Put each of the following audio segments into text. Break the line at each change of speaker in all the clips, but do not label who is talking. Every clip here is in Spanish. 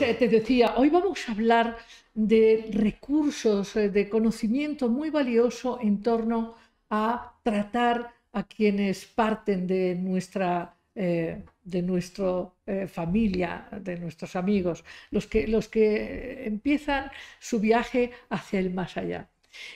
Eh, te decía, hoy vamos a hablar de recursos, eh, de conocimiento muy valioso en torno a tratar a quienes parten de nuestra eh, de familia, de nuestros amigos, los los que empiezan su viaje hacia el más allá.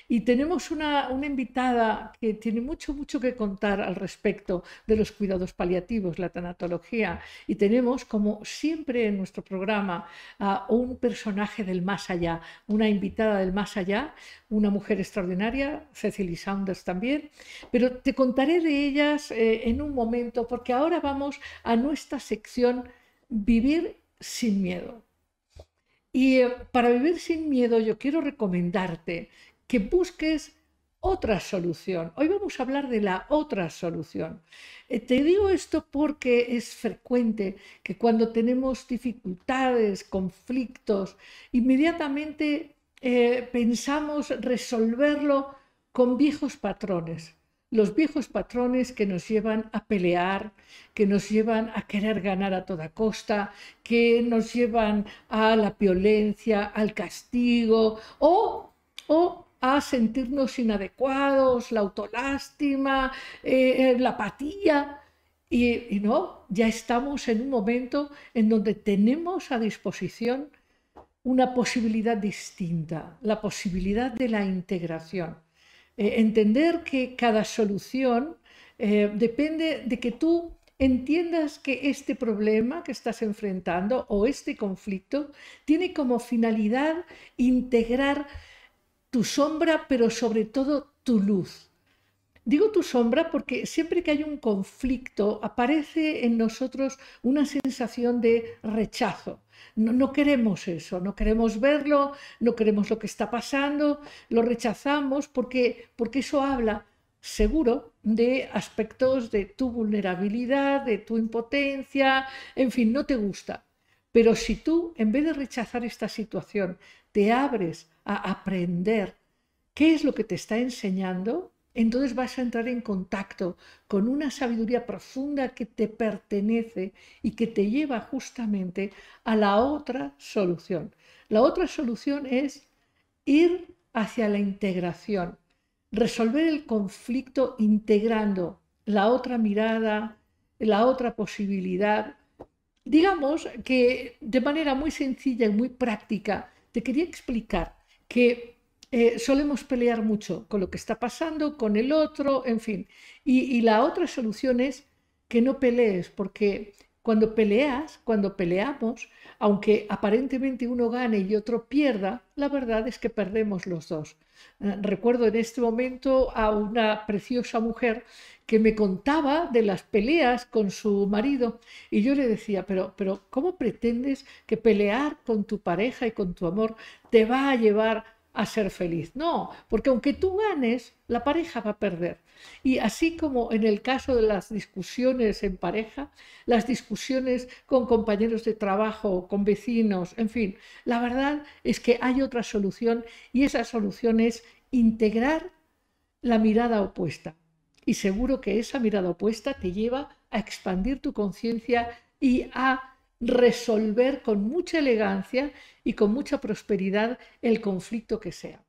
Y tenemos una, invitada que tiene mucho, mucho que contar al respecto de los cuidados paliativos, la tanatología. Y tenemos, como siempre en nuestro programa, a un personaje del más allá, una invitada del más allá, una mujer extraordinaria, Cecily Saunders también. Pero te contaré de ellas eh, en un momento, porque ahora vamos a nuestra sección Vivir sin miedo. Y eh, para vivir sin miedo yo quiero recomendarte que busques otra solución. Hoy vamos a hablar de la otra solución. Eh, te digo esto porque es frecuente que cuando tenemos dificultades, conflictos, inmediatamente eh, pensamos resolverlo con viejos patrones. Los viejos patrones que nos llevan a pelear, que nos llevan a querer ganar a toda costa, que nos llevan a la violencia, al castigo o, o a sentirnos inadecuados, la autolástima, eh, eh, la apatía. Y, no, ya estamos en un momento en donde tenemos a disposición una posibilidad distinta, la posibilidad de la integración. Eh, entender que cada solución depende de que tú entiendas que este problema que estás enfrentando o este conflicto tiene como finalidad integrar tu sombra, pero sobre todo tu luz. Digo tu sombra porque siempre que hay un conflicto aparece en nosotros una sensación de rechazo. No, queremos eso, no queremos verlo, no queremos lo que está pasando, lo rechazamos porque, porque eso habla seguro de aspectos de tu vulnerabilidad, de tu impotencia, en fin, no te gusta. Pero si tú, en vez de rechazar esta situación, te abres a aprender qué es lo que te está enseñando, entonces vas a entrar en contacto con una sabiduría profunda que te pertenece y que te lleva justamente a la otra solución. La otra solución es ir hacia la integración, resolver el conflicto integrando la otra mirada, la otra posibilidad, Digamos que de manera muy sencilla y e muy práctica te quería explicar que eh, solemos pelear mucho con lo que está pasando, con el otro, en fin. y la otra solución es que no pelees, porque cuando peleas, cuando peleamos, aunque aparentemente uno gane y otro pierda, la verdad es que perdemos los dos. Eh, recuerdo en este momento a una preciosa mujer que me contaba de las peleas con su marido y yo le decía, pero, pero ¿cómo pretendes que pelear con tu pareja y con tu amor te va a llevar a ser feliz. No, porque aunque tú ganes, la pareja va a perder. Y así como en el caso de las discusiones en pareja, las discusiones con compañeros de trabajo, con vecinos, en fin, la verdad es que hay otra solución y esa solución es integrar la mirada opuesta. Y seguro que esa mirada opuesta te lleva a expandir tu conciencia y a resolver con mucha elegancia y con mucha prosperidad el conflicto que sea.